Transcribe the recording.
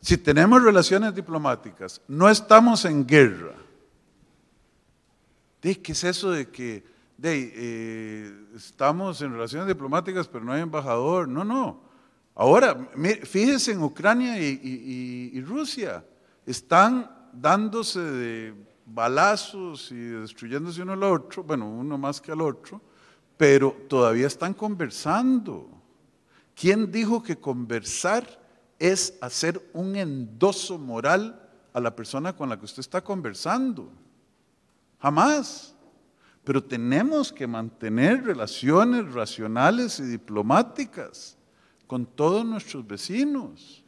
si tenemos relaciones diplomáticas, no estamos en guerra. ¿Qué es eso de que eh, estamos en relaciones diplomáticas pero no hay embajador? No, no. Ahora, fíjense en Ucrania y, y, Rusia, están dándose de balazos y destruyéndose uno al otro, bueno, uno más que al otro, pero todavía están conversando. ¿Quién dijo que conversar es hacer un endoso moral a la persona con la que usted está conversando. Jamás. Pero tenemos que mantener relaciones racionales y diplomáticas con todos nuestros vecinos.